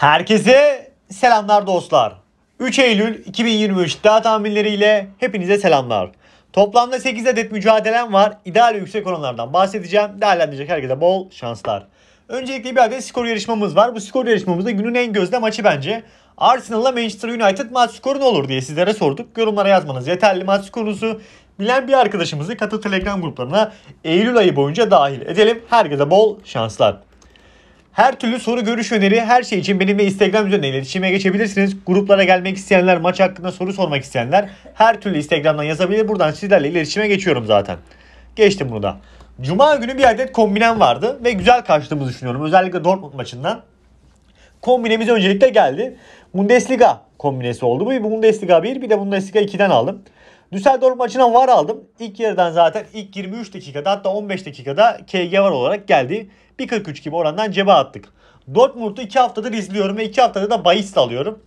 Herkese selamlar dostlar. 3 Eylül 2023 iddia tahminleriyle hepinize selamlar. Toplamda 8 adet mücadelem var. İdeal ve yüksek oranlardan bahsedeceğim. Değerlendirecek herkese bol şanslar. Öncelikle bir adet skor yarışmamız var. Bu skor yarışmamızda günün en gözde maçı bence. Arsenal'la Manchester United maç skoru ne olur diye sizlere sorduk. Yorumlara yazmanız yeterli. Maç skorunuzu bilen bir arkadaşımızı katıl Telegram gruplarına Eylül ayı boyunca dahil edelim. Herkese bol şanslar. Her türlü soru, görüş öneri, her şey için benimle Instagram üzerinden iletişime geçebilirsiniz. Gruplara gelmek isteyenler, maç hakkında soru sormak isteyenler her türlü Instagram'dan yazabilir. Buradan sizlerle iletişime geçiyorum zaten. Geçtim bunu da. Cuma günü bir adet kombinem vardı ve güzel karşıladığımızı düşünüyorum. Özellikle Dortmund maçından. Kombinemiz öncelikle geldi. Bundesliga kombinesi oldu. Bu Bundesliga 1 bir de Bundesliga 2'den aldım. Düsseldorf maçına var aldım. İlk yarıdan zaten ilk 23 dakikada hatta 15 dakikada KG var olarak geldi. 1.43 gibi orandan cebe attık. Dortmund'u 2 haftadır izliyorum ve 2 haftada da bahis alıyorum.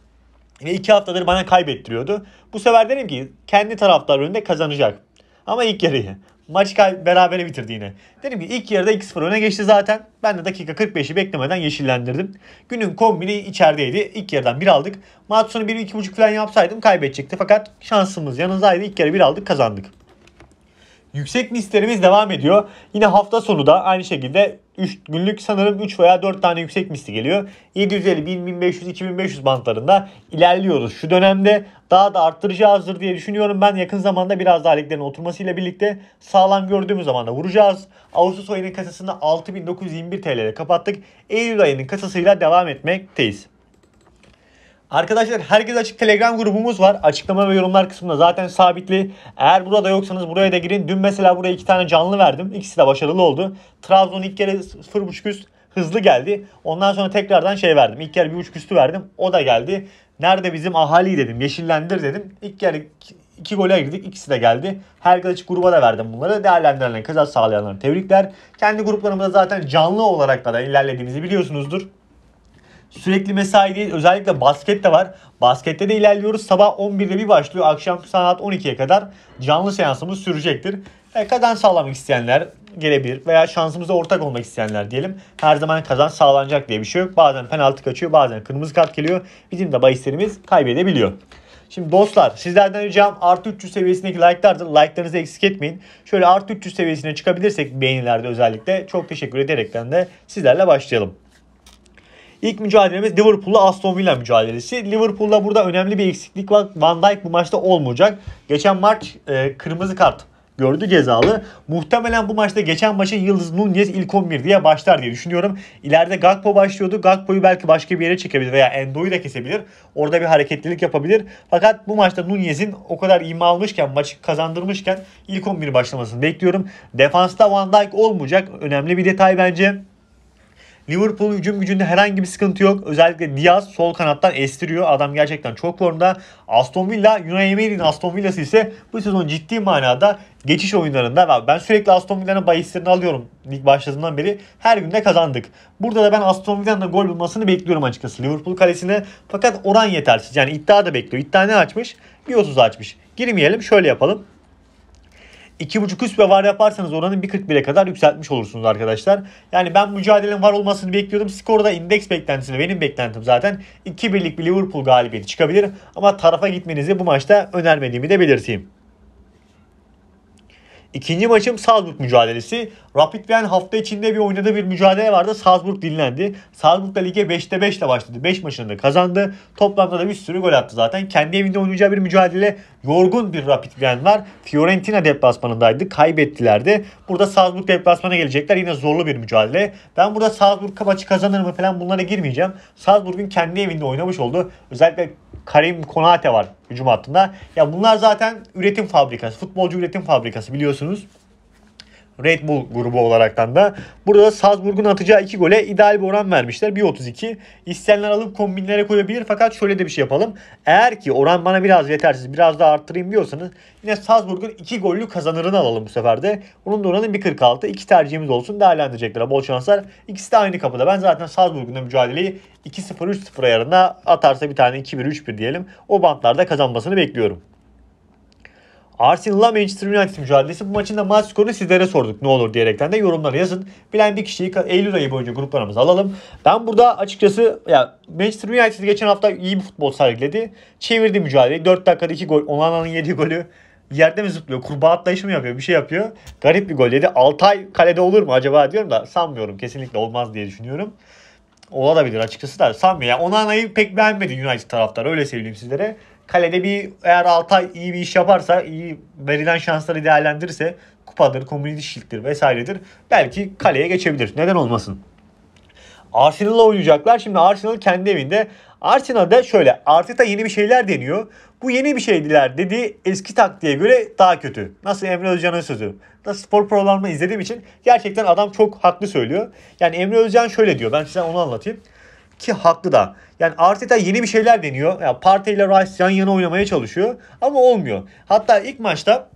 Ve 2 haftadır bana kaybettiriyordu. Bu sefer dedim ki kendi taraftar önünde kazanacak. Ama ilk yarıyı. Maç berabere bitirdi yine. Dedim ki ilk yarıda 2-0 öne geçti zaten. Ben de dakika 45'i beklemeden yeşillendirdim. Günün kombini içerideydi. İlk yarıdan 1 aldık. Maç sonu 1-2.5 falan yapsaydım kaybedecekti. Fakat şansımız yanınızdaydı. İlk yarı 1 aldık kazandık. Yüksek mislerimiz devam ediyor. Yine hafta sonu da aynı şekilde 3 günlük sanırım 3 veya 4 tane yüksek misli geliyor. 750, 1500, 2500 bantlarında ilerliyoruz. Şu dönemde daha da arttıracağızdır diye düşünüyorum. Ben yakın zamanda biraz daha liglerin oturmasıyla birlikte sağlam gördüğümüz zaman da vuracağız. Ağustos ayının kasasını 6921 TL ile kapattık. Eylül ayının kasasıyla devam etmekteyiz. Arkadaşlar herkes açık Telegram grubumuz var. Açıklama ve yorumlar kısmında zaten sabitli. Eğer burada yoksanız buraya da girin. Dün mesela buraya iki tane canlı verdim. İkisi de başarılı oldu. Trabzon ilk kere 0.5 üst hızlı geldi. Ondan sonra tekrardan şey verdim. İlk kere 1.5 üstü verdim. O da geldi. Nerede bizim ahali dedim. Yeşillendir dedim. İlk kere iki gole girdik. İkisi de geldi. Herkes açık gruba da verdim bunları. Değerlendirenlere, kazanç sağlayanların tebrikler. Kendi gruplarımızda zaten canlı olarak da, da ilerlediğimizi biliyorsunuzdur. Sürekli mesai değil. Özellikle basket de var. Baskette de ilerliyoruz. Sabah 11'de bir başlıyor. Akşam saat 12'ye kadar canlı seansımız sürecektir. E, kazanç sağlamak isteyenler gelebilir veya şansımıza ortak olmak isteyenler diyelim. Her zaman kazan sağlanacak diye bir şey yok. Bazen penaltı kaçıyor, bazen kırmızı kart geliyor. Bizim de bahislerimiz kaybedebiliyor. Şimdi dostlar sizlerden ricam artı 300 seviyesindeki like'lardır. Like'larınızı eksik etmeyin. Şöyle artı 300 seviyesine çıkabilirsek beğenilerde özellikle çok teşekkür ederekten de sizlerle başlayalım. İlk mücadelemiz Liverpool'la Aston Villa mücadelesi. Liverpool'da burada önemli bir eksiklik var. Van Dijk bu maçta olmayacak. Geçen maç e, kırmızı kart gördü cezalı. Muhtemelen bu maçta geçen maçın Yıldız Nunez ilk 11 diye başlar diye düşünüyorum. İleride Gakpo başlıyordu. Gakpo'yu belki başka bir yere çekebilir veya Endo'yu da kesebilir. Orada bir hareketlilik yapabilir. Fakat bu maçta Nunez'in o kadar ima almışken, maçı kazandırmışken ilk 11 başlamasını bekliyorum. Defansta Van Dijk olmayacak. Önemli bir detay bence. Liverpool'un hücum gücünde herhangi bir sıkıntı yok. Özellikle Diaz sol kanattan estiriyor. Adam gerçekten çok formda. Aston Villa, Unai Emery'nin Aston Villa'sı ise bu sezon ciddi manada geçiş oyunlarında ben sürekli Aston Villa'nın bahislerini alıyorum lig başladığından beri. Her günde kazandık. Burada da ben Aston Villa'nın da gol bulmasını bekliyorum açıkçası Liverpool kalesine. Fakat oran yetersiz. Yani iddia da bekliyor. İddia ne açmış? 1.30 açmış. Girmeyelim şöyle yapalım. 2.5 üst ve var yaparsanız oranın 1.41'e kadar yükseltmiş olursunuz arkadaşlar. Yani ben mücadelenin var olmasını bekliyordum. Skorda indeks beklentisinde benim beklentim zaten 2 birlik bir Liverpool galibiyeti çıkabilir. Ama tarafa gitmenizi bu maçta önermediğimi de belirteyim. İkinci maçım Salzburg mücadelesi. Rapid Wien hafta içinde bir oynadığı bir mücadele vardı. Salzburg dinlendi. Salzburg da lige 5'te 5 ile başladı. 5 maçını da kazandı. Toplamda da bir sürü gol attı zaten. Kendi evinde oynayacağı bir mücadele yorgun bir Rapid Wien var. Fiorentina deplasmanındaydı. Kaybettilerdi. Burada Salzburg deplasmana gelecekler. Yine zorlu bir mücadele. Ben burada Salzburg maçı kazanır mı falan bunlara girmeyeceğim. Salzburg'un kendi evinde oynamış oldu. Özellikle Karim Konate var hücum hattında. Ya bunlar zaten üretim fabrikası. Futbolcu üretim fabrikası biliyorsunuz. Red Bull grubu olaraktan da. Burada Salzburg'un atacağı 2 gole ideal bir oran vermişler. 1.32. İsteyenler alıp kombinlere koyabilir. Fakat şöyle de bir şey yapalım. Eğer ki oran bana biraz yetersiz biraz daha arttırayım diyorsanız yine Salzburg'un 2 gollü kazanırını alalım bu sefer de. Bunun da oranı 1.46. İki tercihimiz olsun. Değerlendirecekler bol şanslar. İkisi de aynı kapıda. Ben zaten Salzburg'un mücadeleyi 2-0-3-0 ayarına atarsa bir tane 2-1-3-1 diyelim. O bantlarda kazanmasını bekliyorum. Arsenal'la Manchester United mücadelesi. Bu maçın da maç skorunu sizlere sorduk ne olur diyerekten de yorumlara yazın. Bilen bir kişiyi Eylül ayı boyunca gruplarımıza alalım. Ben burada açıkçası ya Manchester United geçen hafta iyi bir futbol sergiledi. Çevirdi mücadeleyi. 4 dakikada 2 gol. Onana'nın 7 golü yerde mi zıplıyor? Kurbağa atlayışı mı yapıyor? Bir şey yapıyor. Garip bir gol dedi. Altay kalede olur mu acaba diyorum da sanmıyorum. Kesinlikle olmaz diye düşünüyorum. Olabilir açıkçası da sanmıyorum. Yani Onana'yı pek beğenmedi United taraftar. Öyle söyleyeyim sizlere kalede bir eğer Altay iyi bir iş yaparsa, iyi verilen şansları değerlendirirse kupadır, community shield'dir vesairedir. Belki kaleye geçebilir. Neden olmasın? Arsenal'la oynayacaklar. Şimdi Arsenal kendi evinde. Arsenal'da şöyle Arteta yeni bir şeyler deniyor. Bu yeni bir şeydiler dedi eski taktiğe göre daha kötü. Nasıl Emre Özcan'ın sözü. Da spor programını izlediğim için gerçekten adam çok haklı söylüyor. Yani Emre Özcan şöyle diyor ben size onu anlatayım. Ki haklı da. Yani Arteta yeni bir şeyler deniyor. Yani Partey ile Rice yan yana oynamaya çalışıyor. Ama olmuyor. Hatta ilk maçta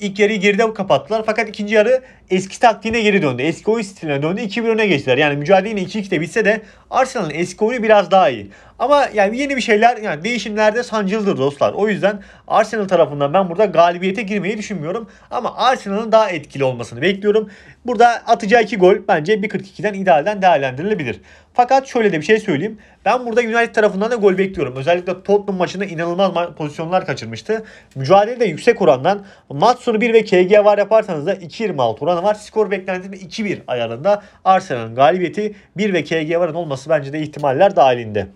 ilk yarıyı geride kapattılar. Fakat ikinci yarı eski taktiğine geri döndü. Eski oyun stiline döndü. 2-1 öne geçtiler. Yani mücadele yine 2-2'de bitse de Arsenal'ın eski oyunu biraz daha iyi. Ama yani yeni bir şeyler yani değişimlerde sancıldır dostlar. O yüzden Arsenal tarafından ben burada galibiyete girmeyi düşünmüyorum. Ama Arsenal'ın daha etkili olmasını bekliyorum. Burada atacağı 2 gol bence 1.42'den idealden değerlendirilebilir. Fakat şöyle de bir şey söyleyeyim. Ben burada United tarafından da gol bekliyorum. Özellikle Tottenham maçında inanılmaz pozisyonlar kaçırmıştı. Mücadele de yüksek orandan. Maç sonu 1 ve KG var yaparsanız da 2.26 oran oranı var. Skor beklentim 2-1 ayarında. Arsenal'ın galibiyeti 1 ve KG varın olması bence de ihtimaller dahilinde.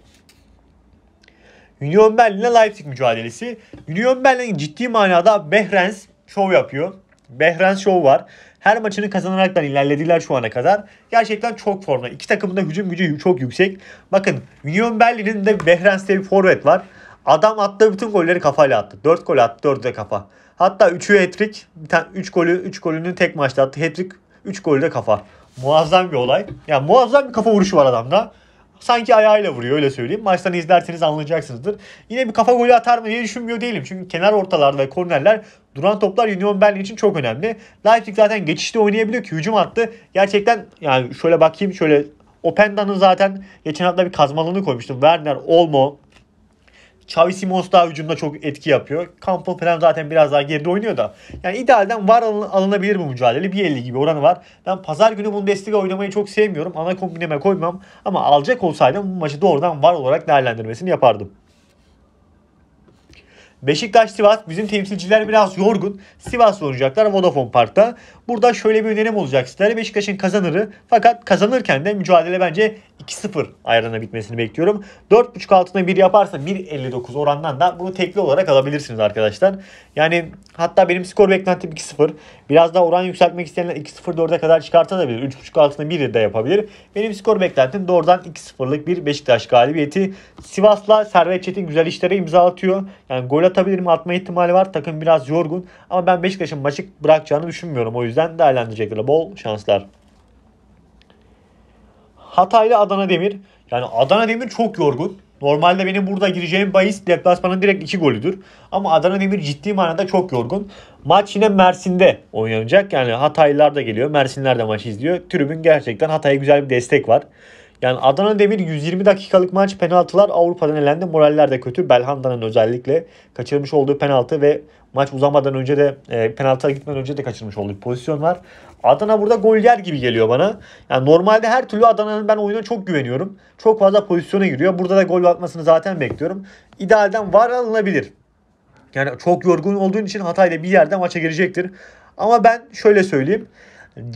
Union Berlin'le Leipzig mücadelesi. Union Berlin ciddi manada Behrens şov yapıyor. Behrens şov var. Her maçını kazanaraktan ilerlediler şu ana kadar. Gerçekten çok formda. İki takımın da hücum gücü çok yüksek. Bakın Union Berlin'in de Behrens'te bir forvet var. Adam attığı bütün golleri kafayla attı. 4 gol attı 4 de kafa. Hatta 3'ü hat-trick. 3 golü 3 golünü tek maçta attı. Hat-trick 3 golü de kafa. Muazzam bir olay. Yani muazzam bir kafa vuruşu var adamda. Sanki ayağıyla vuruyor öyle söyleyeyim. Maçtan izlerseniz anlayacaksınızdır. Yine bir kafa golü atar mı diye düşünmüyor değilim. Çünkü kenar ortalar ve kornerler duran toplar Union Berlin için çok önemli. Leipzig zaten geçişte oynayabiliyor ki hücum attı. Gerçekten yani şöyle bakayım şöyle Openda'nın zaten geçen hafta bir kazmalığını koymuştum. Werner, Olmo, Xavi Simons daha hücumda çok etki yapıyor. Campbell falan zaten biraz daha geride oynuyor da. Yani idealden var alınabilir bu mücadele. Bir 50 gibi oranı var. Ben pazar günü Bundesliga oynamayı çok sevmiyorum. Ana kombineme koymam. Ama alacak olsaydım bu maçı doğrudan var olarak değerlendirmesini yapardım. Beşiktaş Sivas bizim temsilciler biraz yorgun. Sivas oynayacaklar Vodafone Park'ta. Burada şöyle bir önerim olacak sizlere. Beşiktaş'ın kazanırı fakat kazanırken de mücadele bence 2-0 ayrana bitmesini bekliyorum. 4.5 altına 1 yaparsa 1.59 orandan da bunu tekli olarak alabilirsiniz arkadaşlar. Yani hatta benim skor beklentim 2-0. Biraz daha oran yükseltmek isteyenler 2-0-4'e kadar çıkartabilir. 3.5 altına 1 de yapabilir. Benim skor beklentim doğrudan 2-0'lık bir Beşiktaş galibiyeti. Sivas'la Servet Çetin güzel işlere imza atıyor. Yani gol atabilir mi atma ihtimali var. Takım biraz yorgun. Ama ben Beşiktaş'ın maçı bırakacağını düşünmüyorum. O yüzden değerlendirecekler. Bol şanslar. Hatay'la Adana Demir. Yani Adana Demir çok yorgun. Normalde benim burada gireceğim bahis deplasmanın direkt iki golüdür. Ama Adana Demir ciddi manada çok yorgun. Maç yine Mersin'de oynanacak. Yani Hataylılar da geliyor. Mersinler de maç izliyor. Tribün gerçekten Hatay'a güzel bir destek var. Yani Adana Demir 120 dakikalık maç penaltılar Avrupa'dan elendi. Moraller de kötü. Belhanda'nın özellikle kaçırmış olduğu penaltı ve Maç uzamadan önce de e, penaltıya gitmeden önce de kaçırmış olduk pozisyon var. Adana burada gol yer gibi geliyor bana. Yani normalde her türlü Adana'nın ben oyuna çok güveniyorum. Çok fazla pozisyona giriyor. Burada da gol atmasını zaten bekliyorum. İdealden var alınabilir. Yani çok yorgun olduğun için Hatay'da bir yerden maça girecektir. Ama ben şöyle söyleyeyim.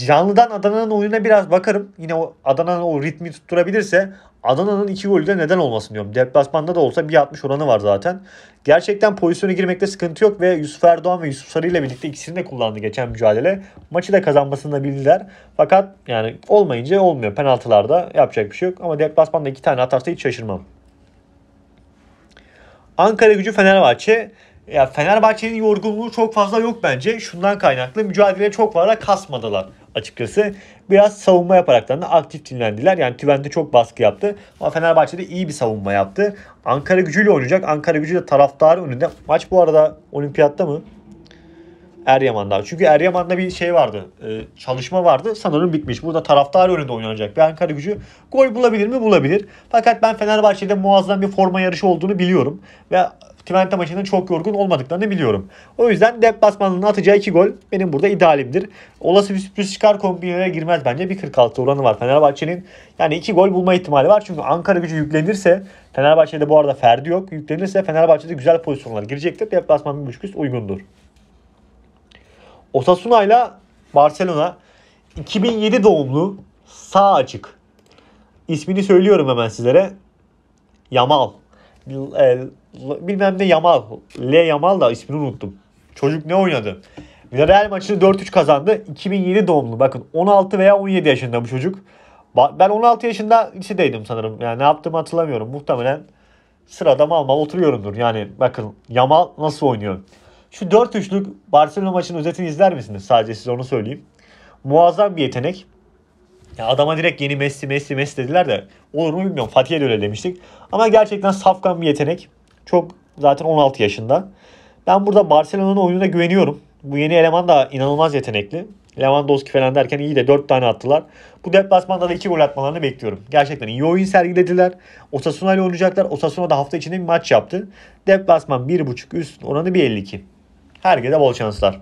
Canlıdan Adana'nın oyuna biraz bakarım. Yine o Adana'nın o ritmi tutturabilirse Adana'nın iki golü de neden olmasın diyorum. Deplasmanda da olsa bir 60 oranı var zaten. Gerçekten pozisyona girmekte sıkıntı yok ve Yusuf Erdoğan ve Yusuf Sarı ile birlikte ikisini de kullandı geçen mücadele. Maçı da kazanmasını da bildiler. Fakat yani olmayınca olmuyor. Penaltılarda yapacak bir şey yok. Ama deplasmanda iki tane atarsa hiç şaşırmam. Ankara gücü Fenerbahçe. Ya Fenerbahçe'nin yorgunluğu çok fazla yok bence. Şundan kaynaklı mücadele çok fazla kasmadılar açıkçası. Biraz savunma yaparaktan da aktif dinlendiler. Yani Twente çok baskı yaptı. Ama Fenerbahçe de iyi bir savunma yaptı. Ankara gücüyle oynayacak. Ankara gücü de taraftarı önünde. Maç bu arada olimpiyatta mı? Eryaman'da. Çünkü Eryaman'da bir şey vardı. E, çalışma vardı. Sanırım bitmiş. Burada taraftar önünde oynanacak bir Ankara gücü. Gol bulabilir mi? Bulabilir. Fakat ben Fenerbahçe'de muazzam bir forma yarışı olduğunu biliyorum. Ve Twente maçının çok yorgun olmadıklarını biliyorum. O yüzden deplasmanının atacağı iki gol benim burada idealimdir. Olası bir sürpriz çıkar kombinelere girmez bence. Bir 46 oranı var Fenerbahçe'nin. Yani iki gol bulma ihtimali var. Çünkü Ankara gücü yüklenirse Fenerbahçe'de bu arada Ferdi yok. Yüklenirse Fenerbahçe'de güzel pozisyonlar girecektir. Deplasman 1.5 üst uygundur. Osasuna ile Barcelona 2007 doğumlu sağ açık. İsmini söylüyorum hemen sizlere. Yamal. E, bilmem ne Yamal. L Yamal da ismini unuttum. Çocuk ne oynadı? Villarreal maçını 4-3 kazandı. 2007 doğumlu. Bakın 16 veya 17 yaşında bu çocuk. Ben 16 yaşında lisedeydim sanırım. Yani ne yaptığımı hatırlamıyorum. Muhtemelen sırada mal mal oturuyorumdur. Yani bakın Yamal nasıl oynuyor. Şu 4-3'lük Barcelona maçının özetini izler misiniz? Sadece size onu söyleyeyim. Muazzam bir yetenek. Ya adama direkt yeni Messi, Messi, Messi dediler de olur mu bilmiyorum. Fatih'e de öyle demiştik. Ama gerçekten safkan bir yetenek. Çok zaten 16 yaşında. Ben burada Barcelona'nın oyununa güveniyorum. Bu yeni eleman da inanılmaz yetenekli. Lewandowski falan derken iyi de 4 tane attılar. Bu deplasmanda da 2 gol atmalarını bekliyorum. Gerçekten iyi oyun sergilediler. Osasuna ile oynayacaklar. Osasuna da hafta içinde bir maç yaptı. Deplasman 1.5 üst oranı 1.52. Herkese bol şanslar.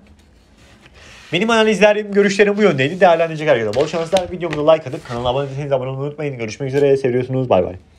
Benim analizlerim, görüşlerim bu yöndeydi. Değerlendirecek herkese bol şanslar. Videomuza like atıp kanala abone değilseniz abone olmayı unutmayın. Görüşmek üzere. Seviyorsunuz. Bay bay.